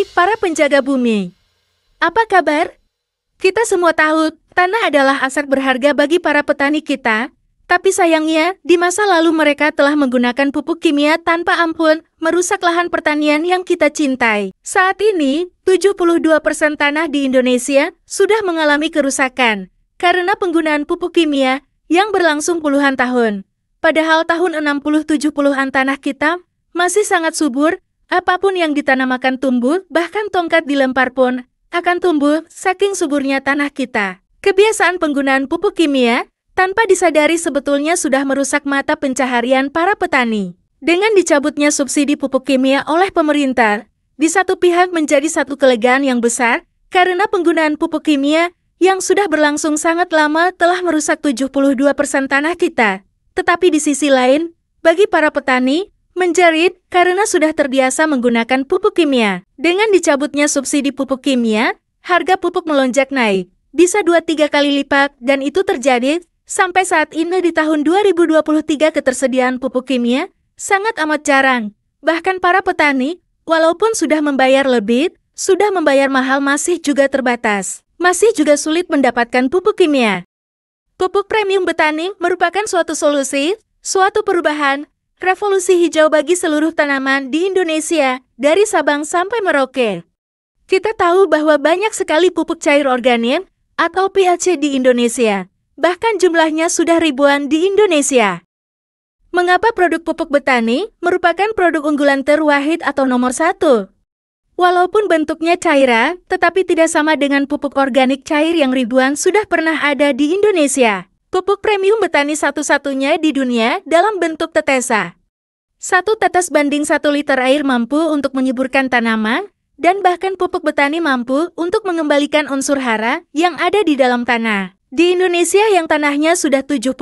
Hai para penjaga bumi. Apa kabar? Kita semua tahu, tanah adalah aset berharga bagi para petani kita, tapi sayangnya, di masa lalu mereka telah menggunakan pupuk kimia tanpa ampun, merusak lahan pertanian yang kita cintai. Saat ini, 72% tanah di Indonesia sudah mengalami kerusakan karena penggunaan pupuk kimia yang berlangsung puluhan tahun. Padahal tahun 60-70-an tanah kita masih sangat subur Apapun yang ditanamakan tumbuh, bahkan tongkat dilempar pun akan tumbuh saking suburnya tanah kita. Kebiasaan penggunaan pupuk kimia tanpa disadari sebetulnya sudah merusak mata pencaharian para petani. Dengan dicabutnya subsidi pupuk kimia oleh pemerintah, di satu pihak menjadi satu kelegaan yang besar karena penggunaan pupuk kimia yang sudah berlangsung sangat lama telah merusak 72% tanah kita. Tetapi di sisi lain, bagi para petani, Menjerit karena sudah terbiasa menggunakan pupuk kimia. Dengan dicabutnya subsidi pupuk kimia, harga pupuk melonjak naik. Bisa 2-3 kali lipat dan itu terjadi sampai saat ini di tahun 2023 ketersediaan pupuk kimia sangat amat jarang. Bahkan para petani, walaupun sudah membayar lebih, sudah membayar mahal masih juga terbatas. Masih juga sulit mendapatkan pupuk kimia. Pupuk premium petani merupakan suatu solusi, suatu perubahan revolusi hijau bagi seluruh tanaman di Indonesia dari Sabang sampai Merauke. Kita tahu bahwa banyak sekali pupuk cair organik atau PHC di Indonesia. Bahkan jumlahnya sudah ribuan di Indonesia. Mengapa produk pupuk betani merupakan produk unggulan terwahid atau nomor satu? Walaupun bentuknya cairan, tetapi tidak sama dengan pupuk organik cair yang ribuan sudah pernah ada di Indonesia. Pupuk premium betani satu-satunya di dunia dalam bentuk tetesa. Satu tetes banding satu liter air mampu untuk menyuburkan tanaman, dan bahkan pupuk betani mampu untuk mengembalikan unsur hara yang ada di dalam tanah. Di Indonesia yang tanahnya sudah 72%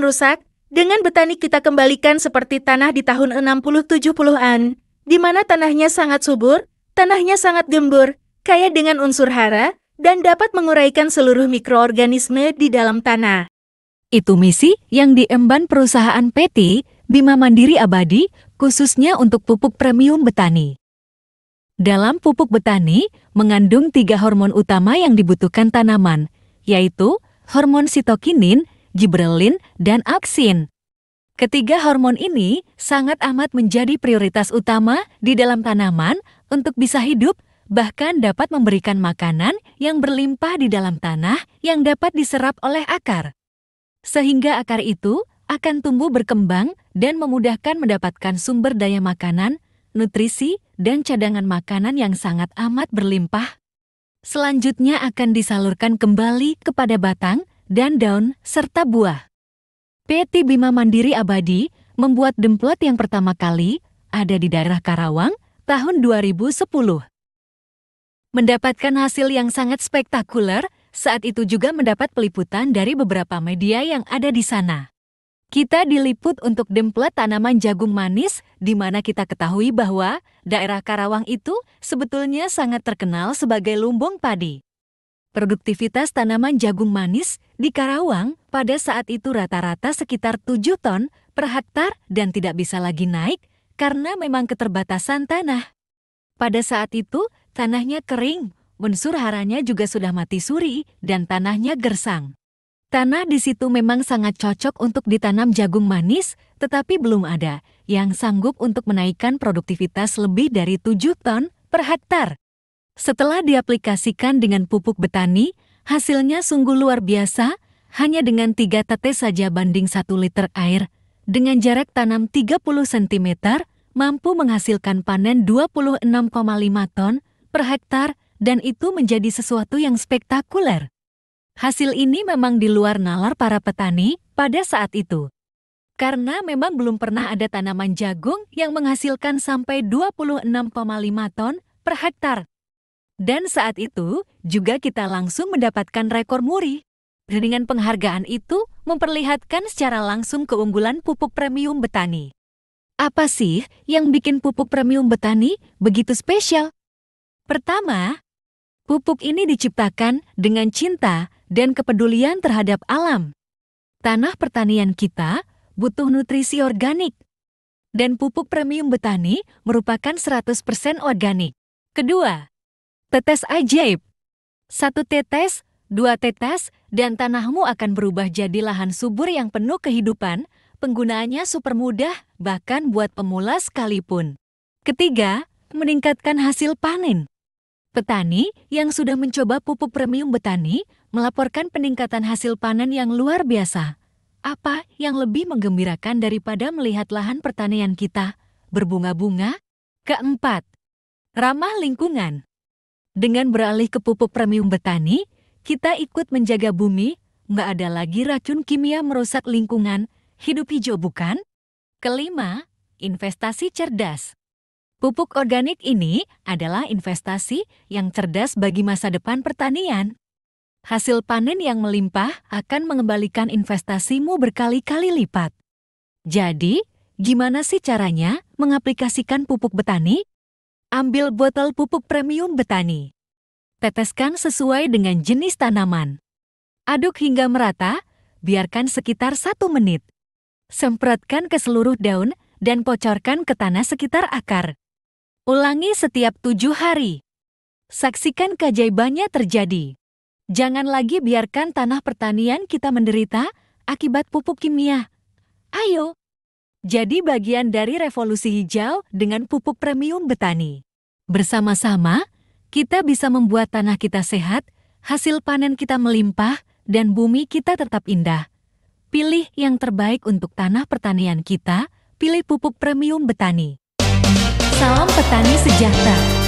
rusak, dengan betani kita kembalikan seperti tanah di tahun 60-70-an, di mana tanahnya sangat subur, tanahnya sangat gembur, kaya dengan unsur hara, dan dapat menguraikan seluruh mikroorganisme di dalam tanah. Itu misi yang diemban perusahaan PT Bima Mandiri Abadi, khususnya untuk pupuk premium betani. Dalam pupuk betani, mengandung tiga hormon utama yang dibutuhkan tanaman, yaitu hormon sitokinin, gibrelin, dan aksin. Ketiga hormon ini sangat amat menjadi prioritas utama di dalam tanaman untuk bisa hidup bahkan dapat memberikan makanan yang berlimpah di dalam tanah yang dapat diserap oleh akar. Sehingga akar itu akan tumbuh berkembang dan memudahkan mendapatkan sumber daya makanan, nutrisi, dan cadangan makanan yang sangat amat berlimpah. Selanjutnya akan disalurkan kembali kepada batang dan daun serta buah. PT Bima Mandiri Abadi membuat demplot yang pertama kali ada di daerah Karawang tahun 2010 mendapatkan hasil yang sangat spektakuler, saat itu juga mendapat peliputan dari beberapa media yang ada di sana. Kita diliput untuk demplot tanaman jagung manis, di mana kita ketahui bahwa daerah Karawang itu sebetulnya sangat terkenal sebagai lumbung padi. Produktivitas tanaman jagung manis di Karawang pada saat itu rata-rata sekitar 7 ton per hektar dan tidak bisa lagi naik karena memang keterbatasan tanah. Pada saat itu, Tanahnya kering, unsur haranya juga sudah mati suri dan tanahnya gersang. Tanah di situ memang sangat cocok untuk ditanam jagung manis, tetapi belum ada yang sanggup untuk menaikkan produktivitas lebih dari 7 ton per hektar. Setelah diaplikasikan dengan pupuk betani, hasilnya sungguh luar biasa, hanya dengan 3 tetes saja banding 1 liter air. Dengan jarak tanam 30 cm, mampu menghasilkan panen 26,5 ton, per hektar dan itu menjadi sesuatu yang spektakuler. Hasil ini memang di luar nalar para petani pada saat itu. Karena memang belum pernah ada tanaman jagung yang menghasilkan sampai 26,5 ton per hektar. Dan saat itu juga kita langsung mendapatkan rekor muri. Dengan penghargaan itu memperlihatkan secara langsung keunggulan pupuk premium betani. Apa sih yang bikin pupuk premium betani begitu spesial? Pertama, pupuk ini diciptakan dengan cinta dan kepedulian terhadap alam. Tanah pertanian kita butuh nutrisi organik. Dan pupuk premium betani merupakan 100% organik. Kedua, tetes ajaib. Satu tetes, dua tetes, dan tanahmu akan berubah jadi lahan subur yang penuh kehidupan, penggunaannya super mudah, bahkan buat pemula sekalipun. Ketiga, meningkatkan hasil panen. Petani yang sudah mencoba pupuk premium betani melaporkan peningkatan hasil panen yang luar biasa. Apa yang lebih menggembirakan daripada melihat lahan pertanian kita berbunga-bunga? Keempat, ramah lingkungan. Dengan beralih ke pupuk premium betani, kita ikut menjaga bumi, nggak ada lagi racun kimia merusak lingkungan, hidup hijau bukan? Kelima, investasi cerdas. Pupuk organik ini adalah investasi yang cerdas bagi masa depan pertanian. Hasil panen yang melimpah akan mengembalikan investasimu berkali-kali lipat. Jadi, gimana sih caranya mengaplikasikan pupuk betani? Ambil botol pupuk premium betani. Teteskan sesuai dengan jenis tanaman. Aduk hingga merata, biarkan sekitar satu menit. Semprotkan ke seluruh daun dan pocorkan ke tanah sekitar akar. Ulangi setiap tujuh hari. Saksikan keajaibannya terjadi. Jangan lagi biarkan tanah pertanian kita menderita akibat pupuk kimia. Ayo! Jadi bagian dari revolusi hijau dengan pupuk premium betani. Bersama-sama, kita bisa membuat tanah kita sehat, hasil panen kita melimpah, dan bumi kita tetap indah. Pilih yang terbaik untuk tanah pertanian kita, pilih pupuk premium betani. Salam Petani Sejahtera.